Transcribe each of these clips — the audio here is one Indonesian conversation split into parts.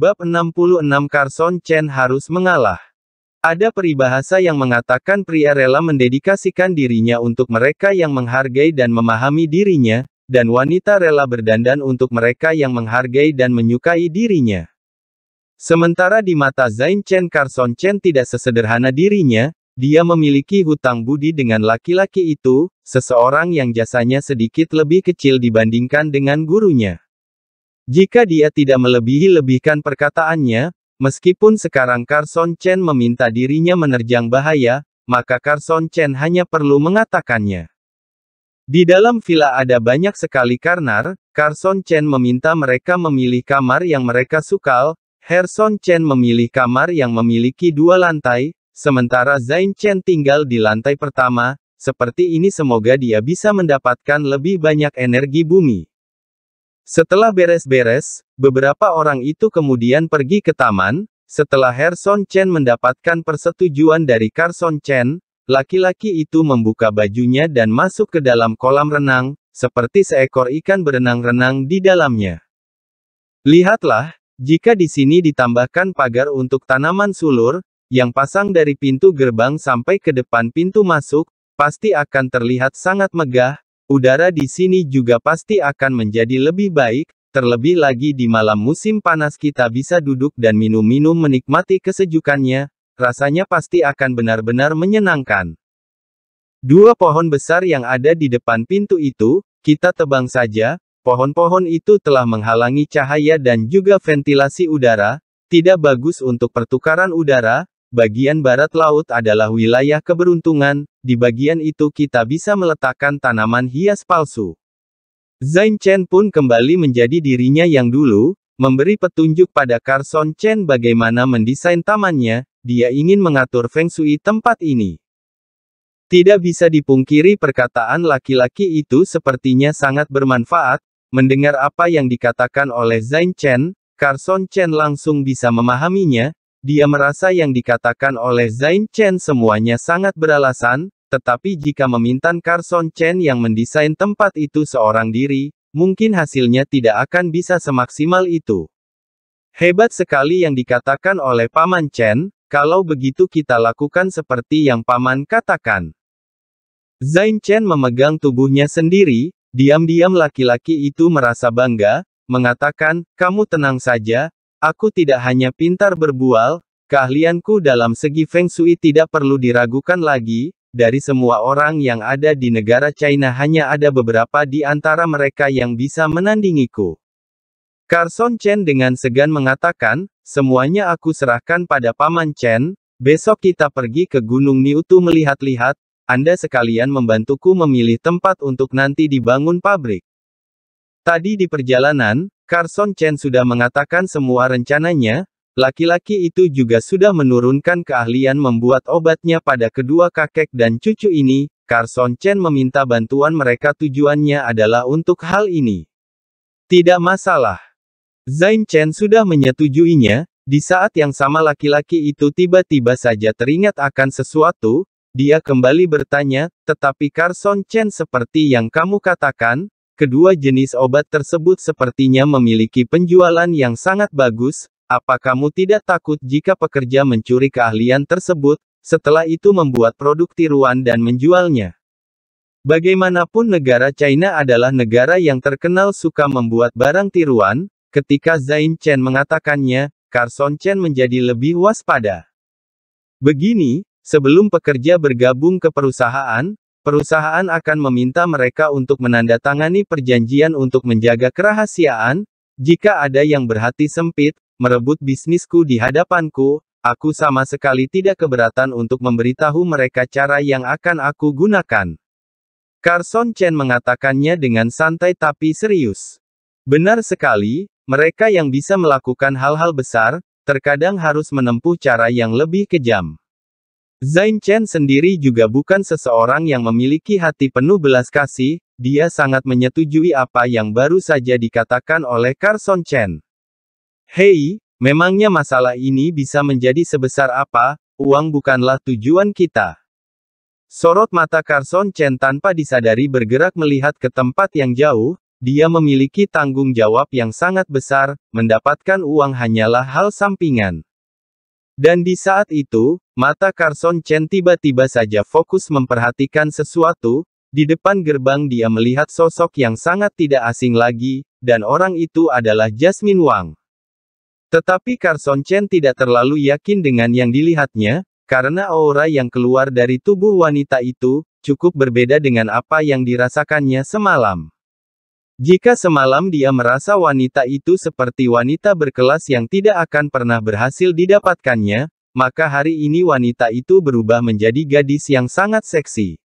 Bab 66 Carson Chen harus mengalah. Ada peribahasa yang mengatakan pria rela mendedikasikan dirinya untuk mereka yang menghargai dan memahami dirinya, dan wanita rela berdandan untuk mereka yang menghargai dan menyukai dirinya. Sementara di mata Zain Chen Carson Chen tidak sesederhana dirinya, dia memiliki hutang budi dengan laki-laki itu, seseorang yang jasanya sedikit lebih kecil dibandingkan dengan gurunya. Jika dia tidak melebihi-lebihkan perkataannya, meskipun sekarang Carson Chen meminta dirinya menerjang bahaya, maka Carson Chen hanya perlu mengatakannya. Di dalam villa ada banyak sekali karnar, Carson Chen meminta mereka memilih kamar yang mereka suka. Herson Chen memilih kamar yang memiliki dua lantai, sementara Zain Chen tinggal di lantai pertama, seperti ini semoga dia bisa mendapatkan lebih banyak energi bumi. Setelah beres-beres, beberapa orang itu kemudian pergi ke taman, setelah Herson Chen mendapatkan persetujuan dari Carson Chen, laki-laki itu membuka bajunya dan masuk ke dalam kolam renang, seperti seekor ikan berenang-renang di dalamnya. Lihatlah, jika di sini ditambahkan pagar untuk tanaman sulur, yang pasang dari pintu gerbang sampai ke depan pintu masuk, pasti akan terlihat sangat megah, Udara di sini juga pasti akan menjadi lebih baik, terlebih lagi di malam musim panas kita bisa duduk dan minum-minum menikmati kesejukannya, rasanya pasti akan benar-benar menyenangkan. Dua pohon besar yang ada di depan pintu itu, kita tebang saja, pohon-pohon itu telah menghalangi cahaya dan juga ventilasi udara, tidak bagus untuk pertukaran udara, Bagian barat laut adalah wilayah keberuntungan, di bagian itu kita bisa meletakkan tanaman hias palsu. Zain Chen pun kembali menjadi dirinya yang dulu, memberi petunjuk pada Carson Chen bagaimana mendesain tamannya, dia ingin mengatur feng shui tempat ini. Tidak bisa dipungkiri perkataan laki-laki itu sepertinya sangat bermanfaat, mendengar apa yang dikatakan oleh Zain Chen, Carson Chen langsung bisa memahaminya, dia merasa yang dikatakan oleh Zain Chen semuanya sangat beralasan, tetapi jika meminta Carson Chen yang mendesain tempat itu seorang diri, mungkin hasilnya tidak akan bisa semaksimal itu. Hebat sekali yang dikatakan oleh Paman Chen, kalau begitu kita lakukan seperti yang Paman katakan. Zain Chen memegang tubuhnya sendiri, diam-diam laki-laki itu merasa bangga, mengatakan, kamu tenang saja, Aku tidak hanya pintar berbual, keahlianku dalam segi Feng Shui tidak perlu diragukan lagi, dari semua orang yang ada di negara China hanya ada beberapa di antara mereka yang bisa menandingiku. Carson Chen dengan segan mengatakan, semuanya aku serahkan pada Paman Chen, besok kita pergi ke Gunung Niutu melihat-lihat, Anda sekalian membantuku memilih tempat untuk nanti dibangun pabrik. Tadi di perjalanan, Carson Chen sudah mengatakan semua rencananya, laki-laki itu juga sudah menurunkan keahlian membuat obatnya pada kedua kakek dan cucu ini, Carson Chen meminta bantuan mereka tujuannya adalah untuk hal ini. Tidak masalah. Zain Chen sudah menyetujuinya, di saat yang sama laki-laki itu tiba-tiba saja teringat akan sesuatu, dia kembali bertanya, tetapi Carson Chen seperti yang kamu katakan, Kedua jenis obat tersebut sepertinya memiliki penjualan yang sangat bagus, apa kamu tidak takut jika pekerja mencuri keahlian tersebut, setelah itu membuat produk tiruan dan menjualnya? Bagaimanapun negara China adalah negara yang terkenal suka membuat barang tiruan, ketika Zain Chen mengatakannya, Carson Chen menjadi lebih waspada. Begini, sebelum pekerja bergabung ke perusahaan, perusahaan akan meminta mereka untuk menandatangani perjanjian untuk menjaga kerahasiaan. Jika ada yang berhati sempit, merebut bisnisku di hadapanku, aku sama sekali tidak keberatan untuk memberitahu mereka cara yang akan aku gunakan. Carson Chen mengatakannya dengan santai tapi serius. Benar sekali, mereka yang bisa melakukan hal-hal besar, terkadang harus menempuh cara yang lebih kejam. Zain Chen sendiri juga bukan seseorang yang memiliki hati penuh belas kasih, dia sangat menyetujui apa yang baru saja dikatakan oleh Carson Chen. Hei, memangnya masalah ini bisa menjadi sebesar apa, uang bukanlah tujuan kita. Sorot mata Carson Chen tanpa disadari bergerak melihat ke tempat yang jauh, dia memiliki tanggung jawab yang sangat besar, mendapatkan uang hanyalah hal sampingan. Dan di saat itu, mata Carson Chen tiba-tiba saja fokus memperhatikan sesuatu, di depan gerbang dia melihat sosok yang sangat tidak asing lagi, dan orang itu adalah Jasmine Wang. Tetapi Carson Chen tidak terlalu yakin dengan yang dilihatnya, karena aura yang keluar dari tubuh wanita itu, cukup berbeda dengan apa yang dirasakannya semalam. Jika semalam dia merasa wanita itu seperti wanita berkelas yang tidak akan pernah berhasil didapatkannya, maka hari ini wanita itu berubah menjadi gadis yang sangat seksi.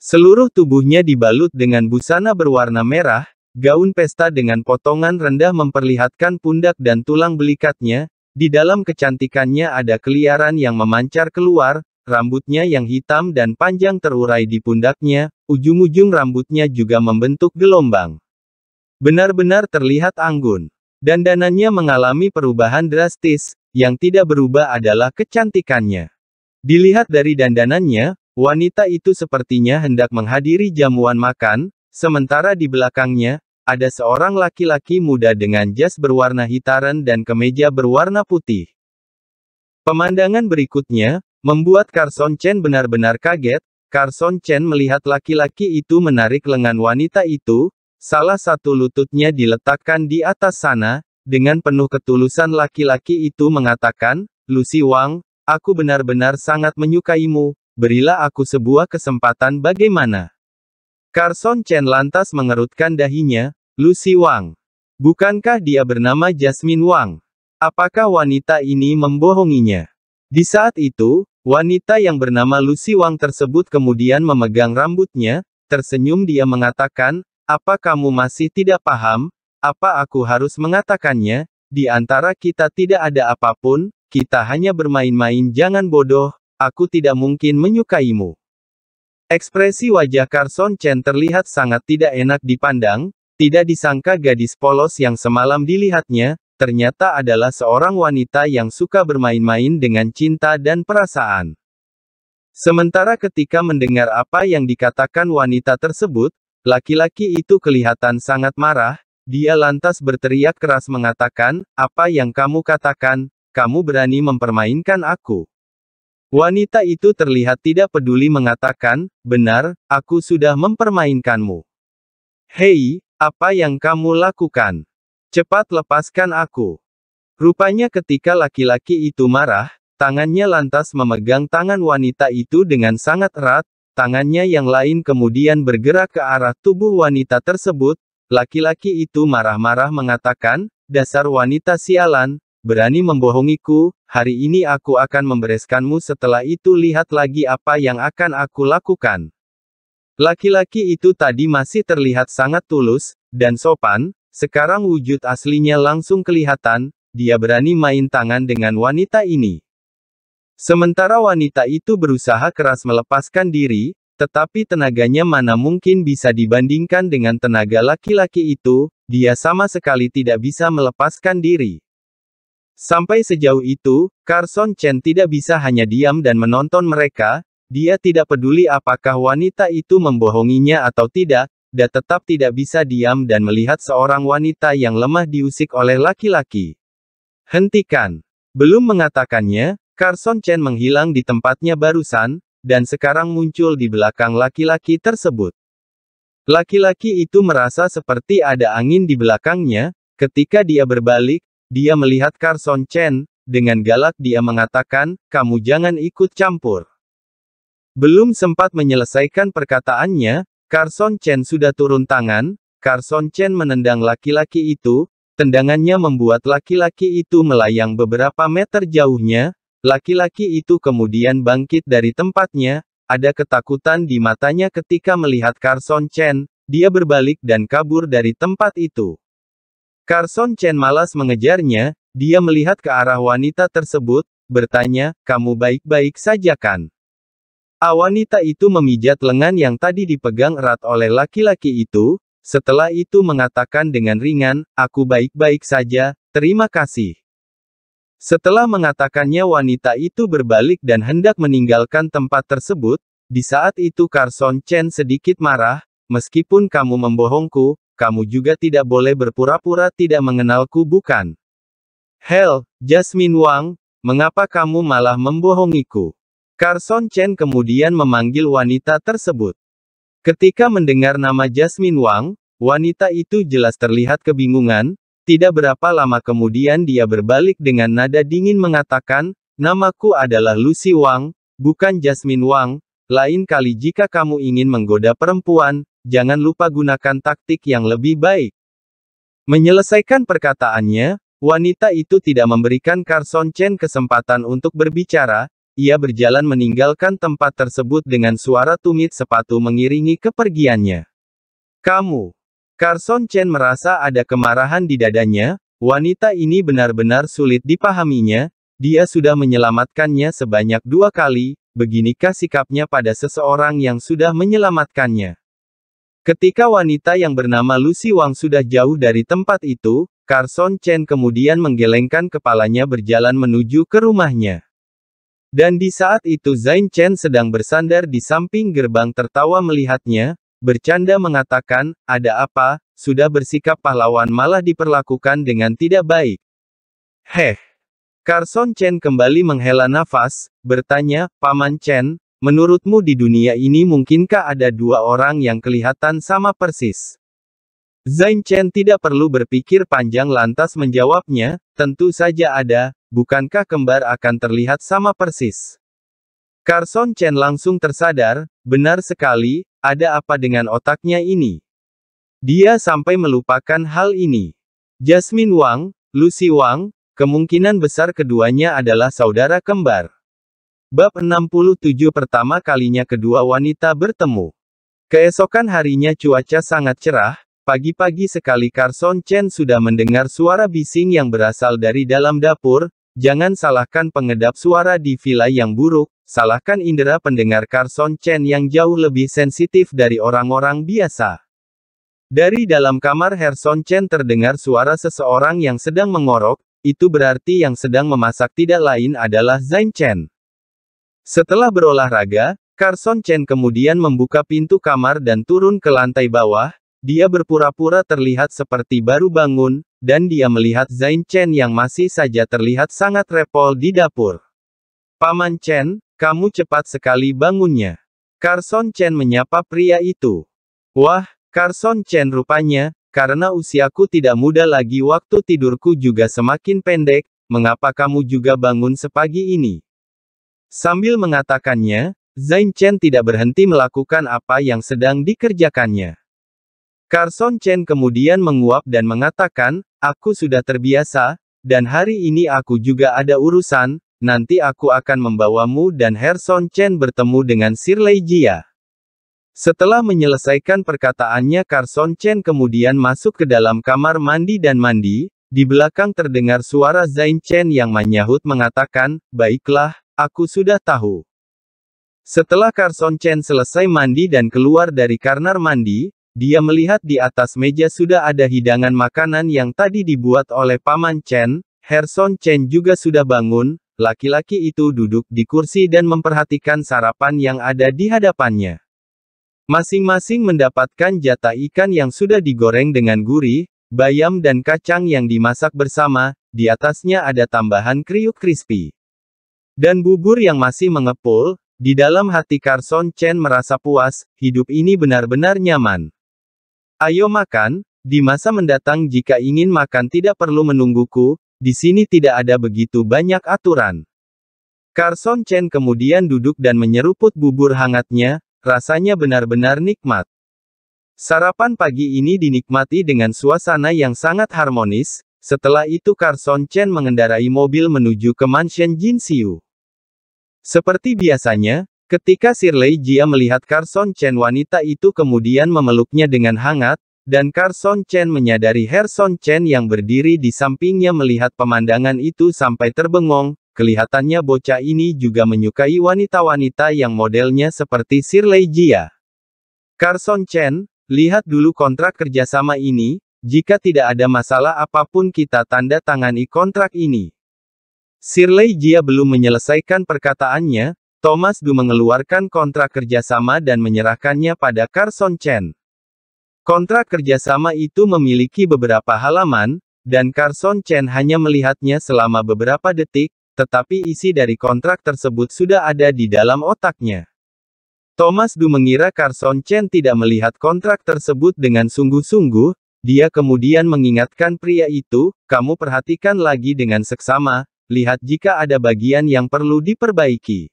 Seluruh tubuhnya dibalut dengan busana berwarna merah, gaun pesta dengan potongan rendah memperlihatkan pundak dan tulang belikatnya, di dalam kecantikannya ada keliaran yang memancar keluar, Rambutnya yang hitam dan panjang terurai di pundaknya, ujung-ujung rambutnya juga membentuk gelombang. Benar-benar terlihat anggun. Dan danannya mengalami perubahan drastis, yang tidak berubah adalah kecantikannya. Dilihat dari dandanannya, wanita itu sepertinya hendak menghadiri jamuan makan, sementara di belakangnya, ada seorang laki-laki muda dengan jas berwarna hitaran dan kemeja berwarna putih. Pemandangan berikutnya, Membuat Carson Chen benar-benar kaget, Carson Chen melihat laki-laki itu menarik lengan wanita itu, salah satu lututnya diletakkan di atas sana, dengan penuh ketulusan laki-laki itu mengatakan, Lucy Wang, aku benar-benar sangat menyukaimu, berilah aku sebuah kesempatan bagaimana. Carson Chen lantas mengerutkan dahinya, Lucy Wang. Bukankah dia bernama Jasmine Wang? Apakah wanita ini membohonginya? Di saat itu, Wanita yang bernama Lucy Wang tersebut kemudian memegang rambutnya, tersenyum dia mengatakan, apa kamu masih tidak paham, apa aku harus mengatakannya, di antara kita tidak ada apapun, kita hanya bermain-main jangan bodoh, aku tidak mungkin menyukaimu. Ekspresi wajah Carson Chen terlihat sangat tidak enak dipandang, tidak disangka gadis polos yang semalam dilihatnya, ternyata adalah seorang wanita yang suka bermain-main dengan cinta dan perasaan. Sementara ketika mendengar apa yang dikatakan wanita tersebut, laki-laki itu kelihatan sangat marah, dia lantas berteriak keras mengatakan, apa yang kamu katakan, kamu berani mempermainkan aku. Wanita itu terlihat tidak peduli mengatakan, benar, aku sudah mempermainkanmu. Hei, apa yang kamu lakukan? Cepat lepaskan aku. Rupanya ketika laki-laki itu marah, tangannya lantas memegang tangan wanita itu dengan sangat erat, tangannya yang lain kemudian bergerak ke arah tubuh wanita tersebut, laki-laki itu marah-marah mengatakan, dasar wanita sialan, berani membohongiku, hari ini aku akan membereskanmu setelah itu lihat lagi apa yang akan aku lakukan. Laki-laki itu tadi masih terlihat sangat tulus, dan sopan, sekarang wujud aslinya langsung kelihatan, dia berani main tangan dengan wanita ini. Sementara wanita itu berusaha keras melepaskan diri, tetapi tenaganya mana mungkin bisa dibandingkan dengan tenaga laki-laki itu, dia sama sekali tidak bisa melepaskan diri. Sampai sejauh itu, Carson Chen tidak bisa hanya diam dan menonton mereka, dia tidak peduli apakah wanita itu membohonginya atau tidak, Sabda tetap tidak bisa diam dan melihat seorang wanita yang lemah diusik oleh laki-laki. Hentikan. Belum mengatakannya, Carson Chen menghilang di tempatnya barusan, dan sekarang muncul di belakang laki-laki tersebut. Laki-laki itu merasa seperti ada angin di belakangnya, ketika dia berbalik, dia melihat Carson Chen, dengan galak dia mengatakan, kamu jangan ikut campur. Belum sempat menyelesaikan perkataannya, Carson Chen sudah turun tangan, Carson Chen menendang laki-laki itu, tendangannya membuat laki-laki itu melayang beberapa meter jauhnya, laki-laki itu kemudian bangkit dari tempatnya, ada ketakutan di matanya ketika melihat Carson Chen, dia berbalik dan kabur dari tempat itu. Carson Chen malas mengejarnya, dia melihat ke arah wanita tersebut, bertanya, kamu baik-baik saja kan? Wanita itu memijat lengan yang tadi dipegang erat oleh laki-laki itu, setelah itu mengatakan dengan ringan, aku baik-baik saja, terima kasih. Setelah mengatakannya wanita itu berbalik dan hendak meninggalkan tempat tersebut, di saat itu Carson Chen sedikit marah, meskipun kamu membohongku, kamu juga tidak boleh berpura-pura tidak mengenalku bukan? Hell, Jasmine Wang, mengapa kamu malah membohongiku? Carson Chen kemudian memanggil wanita tersebut. Ketika mendengar nama Jasmine Wang, wanita itu jelas terlihat kebingungan, tidak berapa lama kemudian dia berbalik dengan nada dingin mengatakan, namaku adalah Lucy Wang, bukan Jasmine Wang, lain kali jika kamu ingin menggoda perempuan, jangan lupa gunakan taktik yang lebih baik. Menyelesaikan perkataannya, wanita itu tidak memberikan Carson Chen kesempatan untuk berbicara, ia berjalan meninggalkan tempat tersebut dengan suara tumit sepatu mengiringi kepergiannya. Kamu! Carson Chen merasa ada kemarahan di dadanya, wanita ini benar-benar sulit dipahaminya, dia sudah menyelamatkannya sebanyak dua kali, beginikah sikapnya pada seseorang yang sudah menyelamatkannya. Ketika wanita yang bernama Lucy Wang sudah jauh dari tempat itu, Carson Chen kemudian menggelengkan kepalanya berjalan menuju ke rumahnya. Dan di saat itu Zain Chen sedang bersandar di samping gerbang tertawa melihatnya, bercanda mengatakan, ada apa, sudah bersikap pahlawan malah diperlakukan dengan tidak baik. Heh. Carson Chen kembali menghela nafas, bertanya, Paman Chen, menurutmu di dunia ini mungkinkah ada dua orang yang kelihatan sama persis? Zain Chen tidak perlu berpikir panjang lantas menjawabnya, tentu saja ada, bukankah kembar akan terlihat sama persis? Carson Chen langsung tersadar, benar sekali, ada apa dengan otaknya ini? Dia sampai melupakan hal ini. Jasmine Wang, Lucy Wang, kemungkinan besar keduanya adalah saudara kembar. Bab 67 pertama kalinya kedua wanita bertemu. Keesokan harinya cuaca sangat cerah, pagi-pagi sekali Carson Chen sudah mendengar suara bising yang berasal dari dalam dapur, Jangan salahkan pengedap suara di villa yang buruk, salahkan indera pendengar Carson Chen yang jauh lebih sensitif dari orang-orang biasa. Dari dalam kamar Herson Chen terdengar suara seseorang yang sedang mengorok, itu berarti yang sedang memasak tidak lain adalah Zain Chen. Setelah berolahraga, Carson Chen kemudian membuka pintu kamar dan turun ke lantai bawah, dia berpura-pura terlihat seperti baru bangun, dan dia melihat Zain Chen yang masih saja terlihat sangat repol di dapur. Paman Chen, kamu cepat sekali bangunnya. Carson Chen menyapa pria itu. Wah, Carson Chen rupanya, karena usiaku tidak muda lagi waktu tidurku juga semakin pendek, mengapa kamu juga bangun sepagi ini? Sambil mengatakannya, Zain Chen tidak berhenti melakukan apa yang sedang dikerjakannya. Carson Chen kemudian menguap dan mengatakan, aku sudah terbiasa, dan hari ini aku juga ada urusan, nanti aku akan membawamu dan Herson Chen bertemu dengan Shirley Jia. Setelah menyelesaikan perkataannya Carson Chen kemudian masuk ke dalam kamar mandi dan mandi, di belakang terdengar suara Zain Chen yang menyahut mengatakan, baiklah, aku sudah tahu. Setelah Carson Chen selesai mandi dan keluar dari karnar mandi, dia melihat di atas meja sudah ada hidangan makanan yang tadi dibuat oleh Paman Chen, Herson Chen juga sudah bangun, laki-laki itu duduk di kursi dan memperhatikan sarapan yang ada di hadapannya. Masing-masing mendapatkan jata ikan yang sudah digoreng dengan gurih, bayam dan kacang yang dimasak bersama, di atasnya ada tambahan kriuk crispy. Dan bubur yang masih mengepul, di dalam hati Carson Chen merasa puas, hidup ini benar-benar nyaman. Ayo makan, di masa mendatang jika ingin makan tidak perlu menungguku, di sini tidak ada begitu banyak aturan. Carson Chen kemudian duduk dan menyeruput bubur hangatnya, rasanya benar-benar nikmat. Sarapan pagi ini dinikmati dengan suasana yang sangat harmonis, setelah itu Carson Chen mengendarai mobil menuju ke Mansion Jinxiu. Seperti biasanya, Ketika Shirley Jia melihat Carson Chen wanita itu kemudian memeluknya dengan hangat, dan Carson Chen menyadari Herson Chen yang berdiri di sampingnya melihat pemandangan itu sampai terbengong, kelihatannya bocah ini juga menyukai wanita-wanita yang modelnya seperti Shirley Jia. Carson Chen, lihat dulu kontrak kerjasama ini, jika tidak ada masalah apapun kita tanda tangani kontrak ini. Shirley Jia belum menyelesaikan perkataannya, Thomas Du mengeluarkan kontrak kerjasama dan menyerahkannya pada Carson Chen. Kontrak kerjasama itu memiliki beberapa halaman, dan Carson Chen hanya melihatnya selama beberapa detik, tetapi isi dari kontrak tersebut sudah ada di dalam otaknya. Thomas Du mengira Carson Chen tidak melihat kontrak tersebut dengan sungguh-sungguh, dia kemudian mengingatkan pria itu, kamu perhatikan lagi dengan seksama, lihat jika ada bagian yang perlu diperbaiki.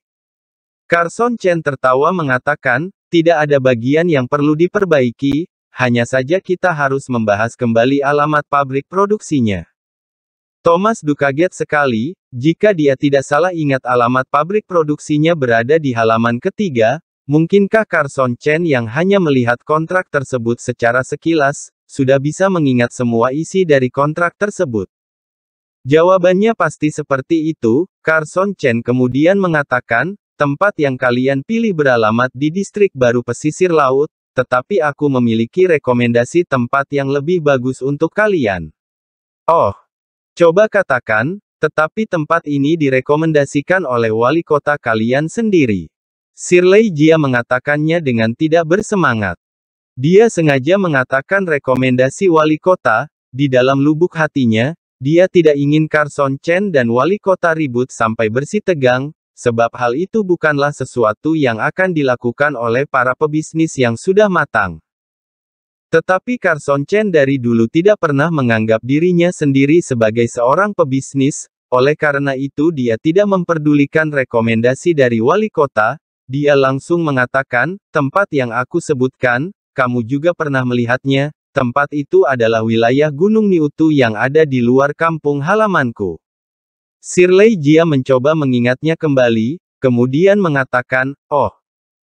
Carson Chen tertawa mengatakan, tidak ada bagian yang perlu diperbaiki, hanya saja kita harus membahas kembali alamat pabrik produksinya. Thomas dukaget sekali, jika dia tidak salah ingat alamat pabrik produksinya berada di halaman ketiga, mungkinkah Carson Chen yang hanya melihat kontrak tersebut secara sekilas, sudah bisa mengingat semua isi dari kontrak tersebut? Jawabannya pasti seperti itu, Carson Chen kemudian mengatakan, Tempat yang kalian pilih beralamat di distrik baru pesisir laut, tetapi aku memiliki rekomendasi tempat yang lebih bagus untuk kalian. Oh, coba katakan, tetapi tempat ini direkomendasikan oleh wali kota kalian sendiri. Sirley Jia mengatakannya dengan tidak bersemangat. Dia sengaja mengatakan rekomendasi wali kota, di dalam lubuk hatinya, dia tidak ingin Carson Chen dan wali kota ribut sampai bersih tegang, Sebab hal itu bukanlah sesuatu yang akan dilakukan oleh para pebisnis yang sudah matang. Tetapi Carson Chen dari dulu tidak pernah menganggap dirinya sendiri sebagai seorang pebisnis, oleh karena itu dia tidak memperdulikan rekomendasi dari wali kota, dia langsung mengatakan, tempat yang aku sebutkan, kamu juga pernah melihatnya, tempat itu adalah wilayah Gunung Niutu yang ada di luar kampung halamanku. Sirlei Jia mencoba mengingatnya kembali, kemudian mengatakan, Oh,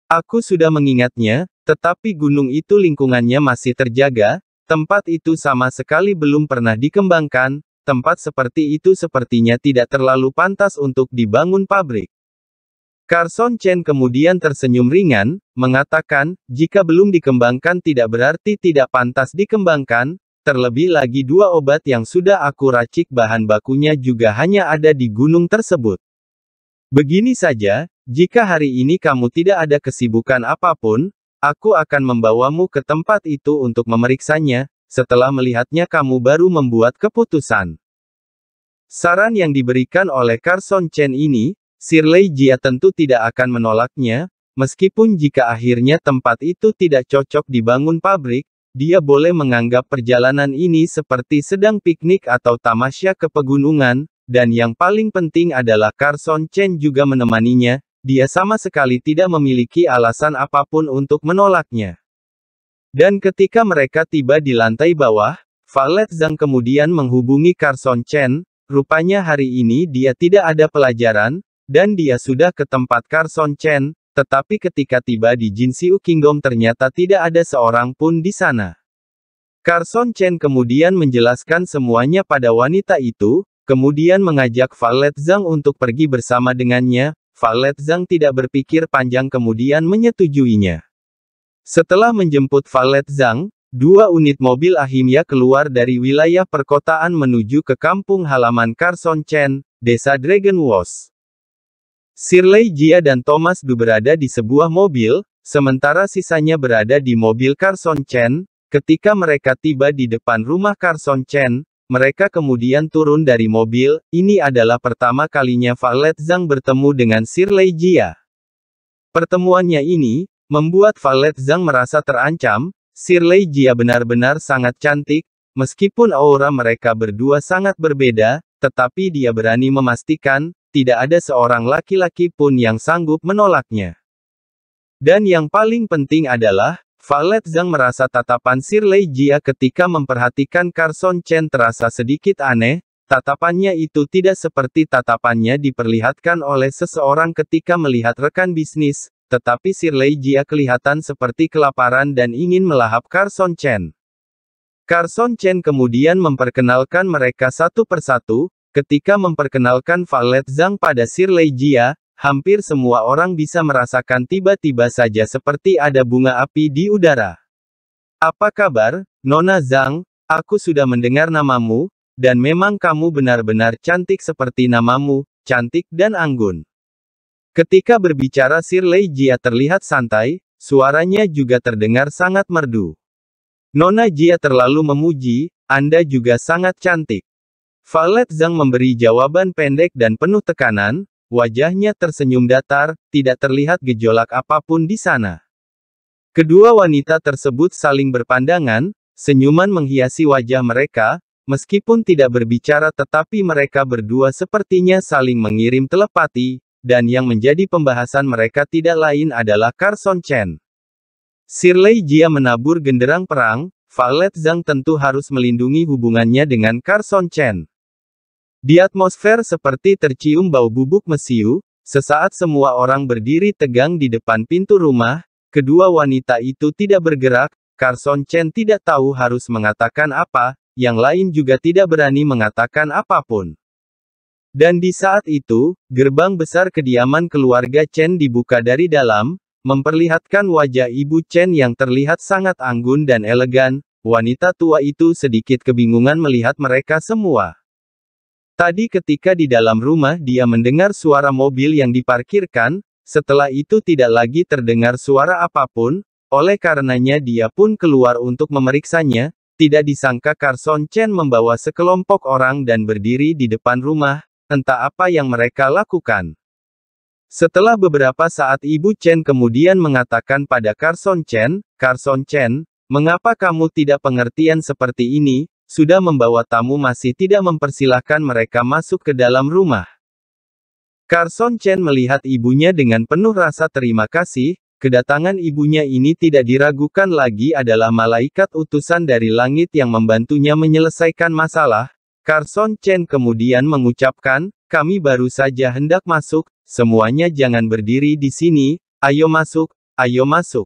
aku sudah mengingatnya, tetapi gunung itu lingkungannya masih terjaga, tempat itu sama sekali belum pernah dikembangkan, tempat seperti itu sepertinya tidak terlalu pantas untuk dibangun pabrik. Carson Chen kemudian tersenyum ringan, mengatakan, jika belum dikembangkan tidak berarti tidak pantas dikembangkan, Terlebih lagi dua obat yang sudah aku racik bahan bakunya juga hanya ada di gunung tersebut. Begini saja, jika hari ini kamu tidak ada kesibukan apapun, aku akan membawamu ke tempat itu untuk memeriksanya, setelah melihatnya kamu baru membuat keputusan. Saran yang diberikan oleh Carson Chen ini, Shirley Jia tentu tidak akan menolaknya, meskipun jika akhirnya tempat itu tidak cocok dibangun pabrik, dia boleh menganggap perjalanan ini seperti sedang piknik atau tamasya ke pegunungan, dan yang paling penting adalah Carson Chen juga menemaninya, dia sama sekali tidak memiliki alasan apapun untuk menolaknya. Dan ketika mereka tiba di lantai bawah, Valet Zhang kemudian menghubungi Carson Chen, rupanya hari ini dia tidak ada pelajaran, dan dia sudah ke tempat Carson Chen, tetapi ketika tiba di Jinxiu Kingdom ternyata tidak ada seorang pun di sana. Carson Chen kemudian menjelaskan semuanya pada wanita itu, kemudian mengajak Valet Zhang untuk pergi bersama dengannya, Valet Zhang tidak berpikir panjang kemudian menyetujuinya. Setelah menjemput Valet Zhang, dua unit mobil Ahimya keluar dari wilayah perkotaan menuju ke kampung halaman Carson Chen, desa Dragon Wars. Sirlei Jia dan Thomas Du berada di sebuah mobil, sementara sisanya berada di mobil Carson Chen. Ketika mereka tiba di depan rumah Carson Chen, mereka kemudian turun dari mobil. Ini adalah pertama kalinya Valet Zhang bertemu dengan Sirlei Jia. Pertemuannya ini membuat Valet Zhang merasa terancam. Sirlei Jia benar-benar sangat cantik, meskipun aura mereka berdua sangat berbeda, tetapi dia berani memastikan tidak ada seorang laki-laki pun yang sanggup menolaknya. Dan yang paling penting adalah, Valet Zhang merasa tatapan Sir Lei Jia ketika memperhatikan Carson Chen terasa sedikit aneh, tatapannya itu tidak seperti tatapannya diperlihatkan oleh seseorang ketika melihat rekan bisnis, tetapi Sir Lei Jia kelihatan seperti kelaparan dan ingin melahap Carson Chen. Carson Chen kemudian memperkenalkan mereka satu persatu, Ketika memperkenalkan Valet Zhang pada Sir Lei Jia, hampir semua orang bisa merasakan tiba-tiba saja seperti ada bunga api di udara. Apa kabar, Nona Zhang? Aku sudah mendengar namamu, dan memang kamu benar-benar cantik seperti namamu, cantik dan anggun. Ketika berbicara Sir Lei Jia terlihat santai, suaranya juga terdengar sangat merdu. Nona Jia terlalu memuji, Anda juga sangat cantik. Valet Zhang memberi jawaban pendek dan penuh tekanan, wajahnya tersenyum datar, tidak terlihat gejolak apapun di sana. Kedua wanita tersebut saling berpandangan, senyuman menghiasi wajah mereka, meskipun tidak berbicara tetapi mereka berdua sepertinya saling mengirim telepati, dan yang menjadi pembahasan mereka tidak lain adalah Carson Chen. Sirley Jia menabur genderang perang, Valet Zhang tentu harus melindungi hubungannya dengan Carson Chen. Di atmosfer seperti tercium bau bubuk mesiu, sesaat semua orang berdiri tegang di depan pintu rumah, kedua wanita itu tidak bergerak, Carson Chen tidak tahu harus mengatakan apa, yang lain juga tidak berani mengatakan apapun. Dan di saat itu, gerbang besar kediaman keluarga Chen dibuka dari dalam, memperlihatkan wajah ibu Chen yang terlihat sangat anggun dan elegan, wanita tua itu sedikit kebingungan melihat mereka semua. Tadi ketika di dalam rumah dia mendengar suara mobil yang diparkirkan, setelah itu tidak lagi terdengar suara apapun, oleh karenanya dia pun keluar untuk memeriksanya, tidak disangka Carson Chen membawa sekelompok orang dan berdiri di depan rumah, entah apa yang mereka lakukan. Setelah beberapa saat Ibu Chen kemudian mengatakan pada Carson Chen, Carson Chen, mengapa kamu tidak pengertian seperti ini, sudah membawa tamu masih tidak mempersilahkan mereka masuk ke dalam rumah. Carson Chen melihat ibunya dengan penuh rasa terima kasih, kedatangan ibunya ini tidak diragukan lagi adalah malaikat utusan dari langit yang membantunya menyelesaikan masalah. Carson Chen kemudian mengucapkan, kami baru saja hendak masuk, semuanya jangan berdiri di sini, ayo masuk, ayo masuk.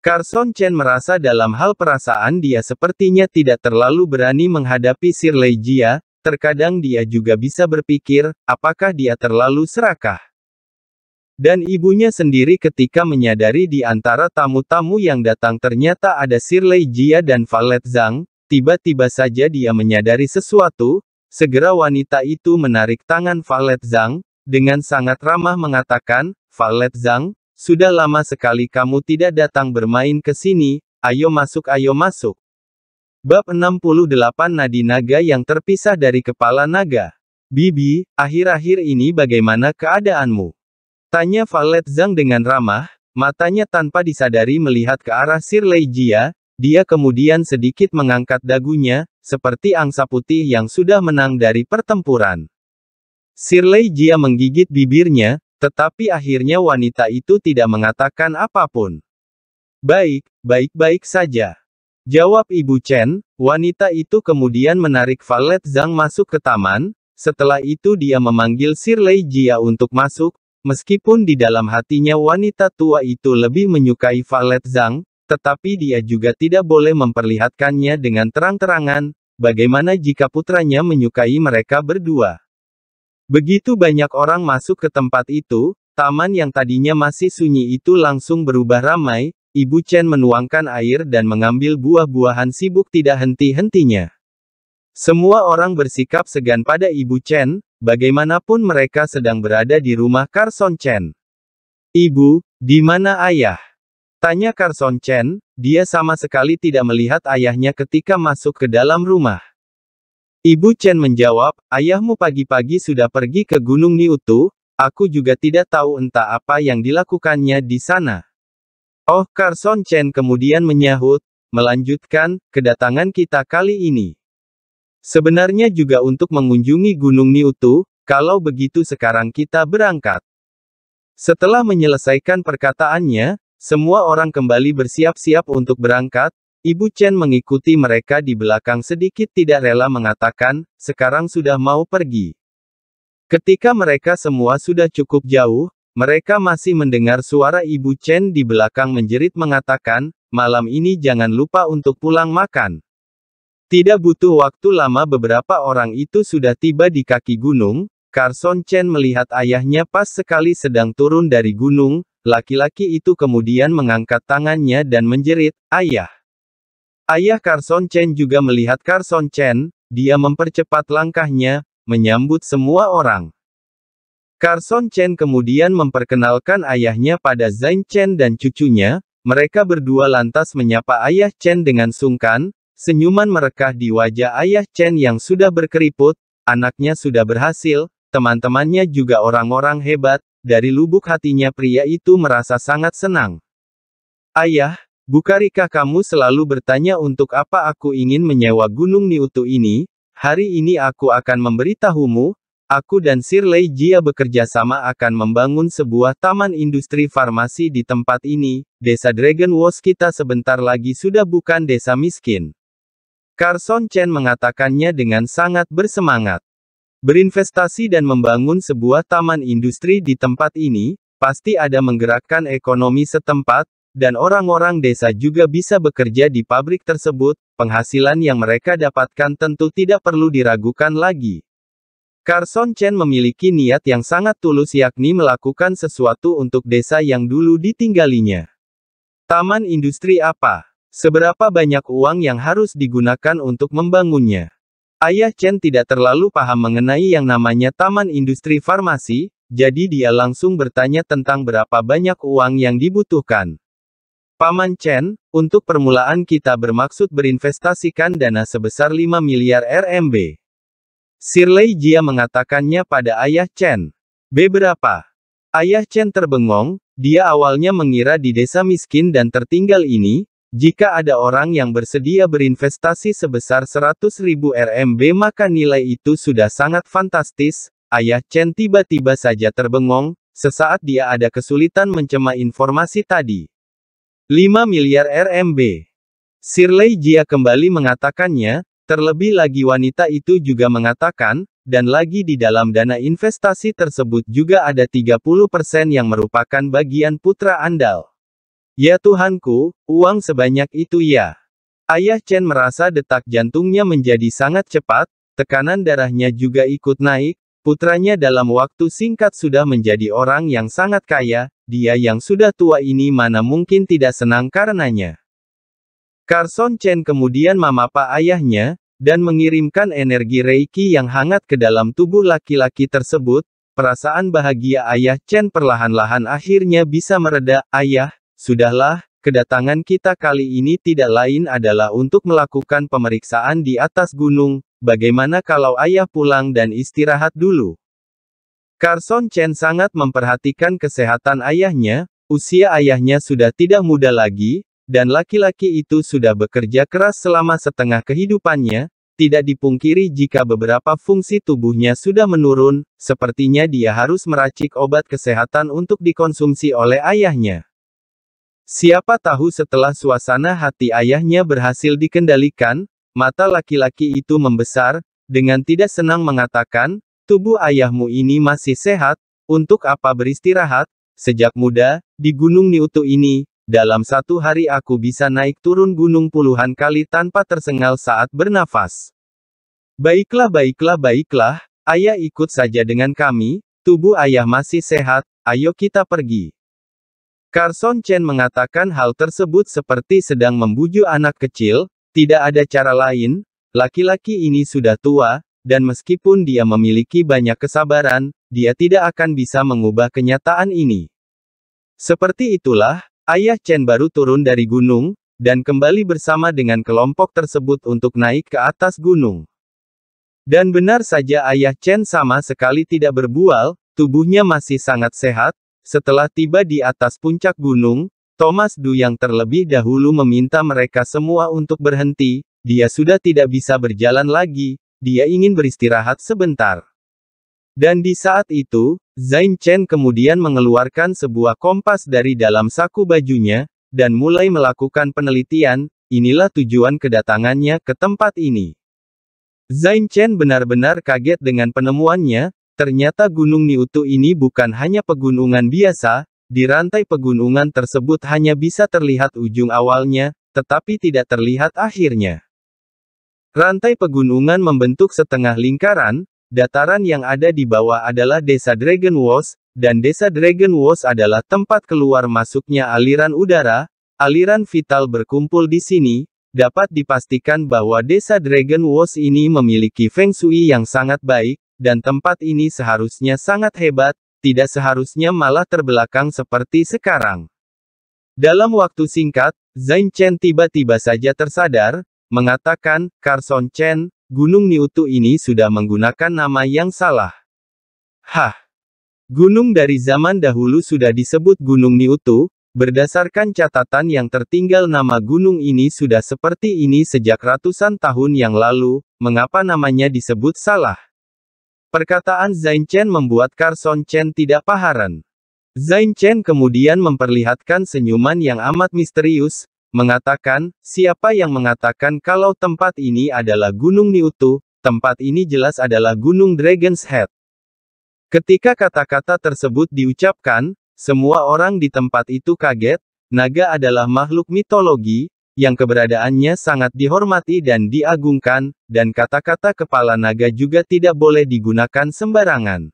Carson Chen merasa dalam hal perasaan dia sepertinya tidak terlalu berani menghadapi Sir Jia, terkadang dia juga bisa berpikir, apakah dia terlalu serakah. Dan ibunya sendiri ketika menyadari di antara tamu-tamu yang datang ternyata ada Sir Jia dan Valet Zhang, tiba-tiba saja dia menyadari sesuatu, segera wanita itu menarik tangan Valet Zhang, dengan sangat ramah mengatakan, Valet Zhang, sudah lama sekali kamu tidak datang bermain ke sini, ayo masuk ayo masuk. Bab 68 Nadi Naga yang terpisah dari kepala naga. Bibi, akhir-akhir ini bagaimana keadaanmu? Tanya Valet Zhang dengan ramah, matanya tanpa disadari melihat ke arah Sirlei Jia, dia kemudian sedikit mengangkat dagunya, seperti angsa putih yang sudah menang dari pertempuran. Sirlei Jia menggigit bibirnya, tetapi akhirnya wanita itu tidak mengatakan apapun. Baik, baik-baik saja. Jawab Ibu Chen, wanita itu kemudian menarik Valet Zhang masuk ke taman, setelah itu dia memanggil Sir Lei Jia untuk masuk, meskipun di dalam hatinya wanita tua itu lebih menyukai Valet Zhang, tetapi dia juga tidak boleh memperlihatkannya dengan terang-terangan, bagaimana jika putranya menyukai mereka berdua. Begitu banyak orang masuk ke tempat itu, taman yang tadinya masih sunyi itu langsung berubah ramai, Ibu Chen menuangkan air dan mengambil buah-buahan sibuk tidak henti-hentinya. Semua orang bersikap segan pada Ibu Chen, bagaimanapun mereka sedang berada di rumah Carson Chen. Ibu, di mana ayah? Tanya Carson Chen, dia sama sekali tidak melihat ayahnya ketika masuk ke dalam rumah. Ibu Chen menjawab, ayahmu pagi-pagi sudah pergi ke Gunung Niutu, aku juga tidak tahu entah apa yang dilakukannya di sana. Oh Carson Chen kemudian menyahut, melanjutkan, kedatangan kita kali ini. Sebenarnya juga untuk mengunjungi Gunung Niutu, kalau begitu sekarang kita berangkat. Setelah menyelesaikan perkataannya, semua orang kembali bersiap-siap untuk berangkat, Ibu Chen mengikuti mereka di belakang sedikit tidak rela mengatakan, sekarang sudah mau pergi. Ketika mereka semua sudah cukup jauh, mereka masih mendengar suara Ibu Chen di belakang menjerit mengatakan, malam ini jangan lupa untuk pulang makan. Tidak butuh waktu lama beberapa orang itu sudah tiba di kaki gunung, Carson Chen melihat ayahnya pas sekali sedang turun dari gunung, laki-laki itu kemudian mengangkat tangannya dan menjerit, ayah. Ayah Carson Chen juga melihat Carson Chen, dia mempercepat langkahnya, menyambut semua orang. Carson Chen kemudian memperkenalkan ayahnya pada Zain Chen dan cucunya, mereka berdua lantas menyapa ayah Chen dengan sungkan, senyuman merekah di wajah ayah Chen yang sudah berkeriput, anaknya sudah berhasil, teman-temannya juga orang-orang hebat, dari lubuk hatinya pria itu merasa sangat senang. Ayah, Bukankah kamu selalu bertanya untuk apa aku ingin menyewa gunung Niutu ini? Hari ini aku akan memberitahumu, aku dan Sirley Jia bekerja sama akan membangun sebuah taman industri farmasi di tempat ini, desa Dragon Wars kita sebentar lagi sudah bukan desa miskin. Carson Chen mengatakannya dengan sangat bersemangat. Berinvestasi dan membangun sebuah taman industri di tempat ini, pasti ada menggerakkan ekonomi setempat, dan orang-orang desa juga bisa bekerja di pabrik tersebut, penghasilan yang mereka dapatkan tentu tidak perlu diragukan lagi. Carson Chen memiliki niat yang sangat tulus yakni melakukan sesuatu untuk desa yang dulu ditinggalinya. Taman industri apa? Seberapa banyak uang yang harus digunakan untuk membangunnya? Ayah Chen tidak terlalu paham mengenai yang namanya taman industri farmasi, jadi dia langsung bertanya tentang berapa banyak uang yang dibutuhkan. Paman Chen, untuk permulaan kita bermaksud berinvestasikan dana sebesar 5 miliar RMB. Sirley Jia mengatakannya pada ayah Chen. Beberapa. Ayah Chen terbengong, dia awalnya mengira di desa miskin dan tertinggal ini, jika ada orang yang bersedia berinvestasi sebesar 100 ribu RMB maka nilai itu sudah sangat fantastis, ayah Chen tiba-tiba saja terbengong, sesaat dia ada kesulitan mencema informasi tadi. 5 miliar RMB. Sirley Jia kembali mengatakannya, terlebih lagi wanita itu juga mengatakan, dan lagi di dalam dana investasi tersebut juga ada 30% yang merupakan bagian putra andal. Ya Tuhanku, uang sebanyak itu ya. Ayah Chen merasa detak jantungnya menjadi sangat cepat, tekanan darahnya juga ikut naik, putranya dalam waktu singkat sudah menjadi orang yang sangat kaya, dia yang sudah tua ini mana mungkin tidak senang karenanya. Carson Chen kemudian memapa ayahnya, dan mengirimkan energi Reiki yang hangat ke dalam tubuh laki-laki tersebut, perasaan bahagia ayah Chen perlahan-lahan akhirnya bisa mereda, ayah, sudahlah, kedatangan kita kali ini tidak lain adalah untuk melakukan pemeriksaan di atas gunung, bagaimana kalau ayah pulang dan istirahat dulu? Carson Chen sangat memperhatikan kesehatan ayahnya, usia ayahnya sudah tidak muda lagi, dan laki-laki itu sudah bekerja keras selama setengah kehidupannya, tidak dipungkiri jika beberapa fungsi tubuhnya sudah menurun, sepertinya dia harus meracik obat kesehatan untuk dikonsumsi oleh ayahnya. Siapa tahu setelah suasana hati ayahnya berhasil dikendalikan, mata laki-laki itu membesar, dengan tidak senang mengatakan, Tubuh ayahmu ini masih sehat, untuk apa beristirahat? Sejak muda, di Gunung Niutu ini, dalam satu hari aku bisa naik turun gunung puluhan kali tanpa tersengal saat bernafas. Baiklah baiklah baiklah, ayah ikut saja dengan kami, tubuh ayah masih sehat, ayo kita pergi. Carson Chen mengatakan hal tersebut seperti sedang membujuk anak kecil, tidak ada cara lain, laki-laki ini sudah tua, dan meskipun dia memiliki banyak kesabaran, dia tidak akan bisa mengubah kenyataan ini. Seperti itulah, ayah Chen baru turun dari gunung, dan kembali bersama dengan kelompok tersebut untuk naik ke atas gunung. Dan benar saja ayah Chen sama sekali tidak berbual, tubuhnya masih sangat sehat, setelah tiba di atas puncak gunung, Thomas Du yang terlebih dahulu meminta mereka semua untuk berhenti, dia sudah tidak bisa berjalan lagi, dia ingin beristirahat sebentar. Dan di saat itu, Zain Chen kemudian mengeluarkan sebuah kompas dari dalam saku bajunya, dan mulai melakukan penelitian, inilah tujuan kedatangannya ke tempat ini. Zain Chen benar-benar kaget dengan penemuannya, ternyata Gunung Niutu ini bukan hanya pegunungan biasa, di rantai pegunungan tersebut hanya bisa terlihat ujung awalnya, tetapi tidak terlihat akhirnya. Rantai pegunungan membentuk setengah lingkaran, dataran yang ada di bawah adalah desa Dragon Walls, dan desa Dragon Walls adalah tempat keluar masuknya aliran udara, aliran vital berkumpul di sini, dapat dipastikan bahwa desa Dragon Walls ini memiliki feng shui yang sangat baik, dan tempat ini seharusnya sangat hebat, tidak seharusnya malah terbelakang seperti sekarang. Dalam waktu singkat, Zain Chen tiba-tiba saja tersadar, mengatakan, Carson Chen, Gunung Niutu ini sudah menggunakan nama yang salah. Hah. Gunung dari zaman dahulu sudah disebut Gunung Niutu, berdasarkan catatan yang tertinggal nama gunung ini sudah seperti ini sejak ratusan tahun yang lalu, mengapa namanya disebut salah? Perkataan Zain Chen membuat Carson Chen tidak paharan. Zain Chen kemudian memperlihatkan senyuman yang amat misterius, mengatakan, siapa yang mengatakan kalau tempat ini adalah Gunung Niutu, tempat ini jelas adalah Gunung Dragon's Head. Ketika kata-kata tersebut diucapkan, semua orang di tempat itu kaget, naga adalah makhluk mitologi, yang keberadaannya sangat dihormati dan diagungkan, dan kata-kata kepala naga juga tidak boleh digunakan sembarangan.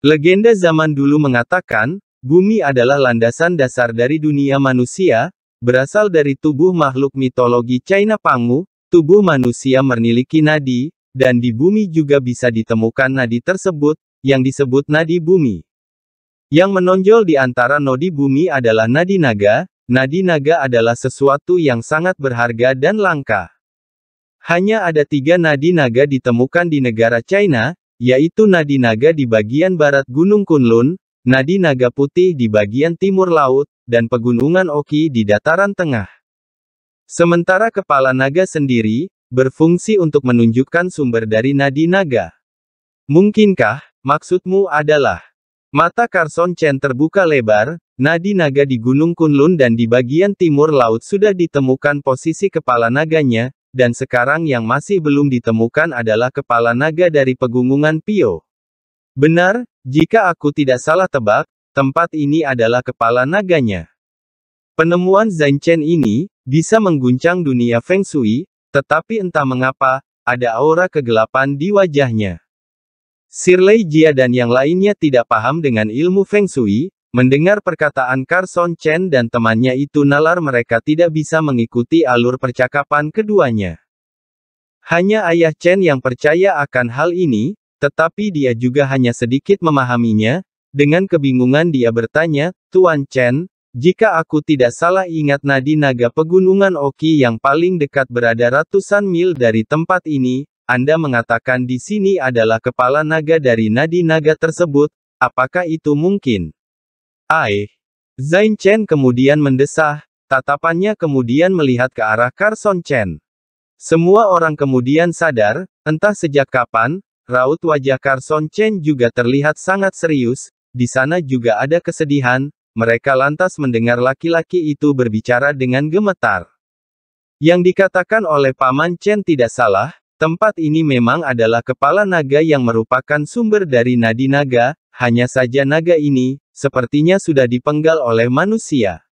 Legenda zaman dulu mengatakan, bumi adalah landasan dasar dari dunia manusia, berasal dari tubuh makhluk mitologi China Pangu, tubuh manusia memiliki nadi, dan di bumi juga bisa ditemukan nadi tersebut, yang disebut nadi bumi. Yang menonjol di antara nodi bumi adalah nadi naga, nadi naga adalah sesuatu yang sangat berharga dan langka. Hanya ada tiga nadi naga ditemukan di negara China, yaitu nadi naga di bagian barat Gunung Kunlun, nadi naga putih di bagian timur laut, dan pegunungan Oki di dataran tengah. Sementara kepala naga sendiri, berfungsi untuk menunjukkan sumber dari nadi naga. Mungkinkah, maksudmu adalah, mata Carson Chen terbuka lebar, nadi naga di Gunung Kunlun dan di bagian timur laut sudah ditemukan posisi kepala naganya, dan sekarang yang masih belum ditemukan adalah kepala naga dari pegunungan Pio. Benar, jika aku tidak salah tebak, Tempat ini adalah kepala naganya. Penemuan Chen ini, bisa mengguncang dunia Feng Shui, tetapi entah mengapa, ada aura kegelapan di wajahnya. Sirlei Jia dan yang lainnya tidak paham dengan ilmu Feng Shui, mendengar perkataan Carson Chen dan temannya itu nalar mereka tidak bisa mengikuti alur percakapan keduanya. Hanya ayah Chen yang percaya akan hal ini, tetapi dia juga hanya sedikit memahaminya, dengan kebingungan dia bertanya, Tuan Chen, jika aku tidak salah ingat nadi naga pegunungan Oki yang paling dekat berada ratusan mil dari tempat ini, Anda mengatakan di sini adalah kepala naga dari nadi naga tersebut, apakah itu mungkin? Aih. Zain Chen kemudian mendesah, tatapannya kemudian melihat ke arah Carson Chen. Semua orang kemudian sadar, entah sejak kapan, raut wajah Carson Chen juga terlihat sangat serius, di sana juga ada kesedihan, mereka lantas mendengar laki-laki itu berbicara dengan gemetar. Yang dikatakan oleh Paman Chen tidak salah, tempat ini memang adalah kepala naga yang merupakan sumber dari nadi naga, hanya saja naga ini, sepertinya sudah dipenggal oleh manusia.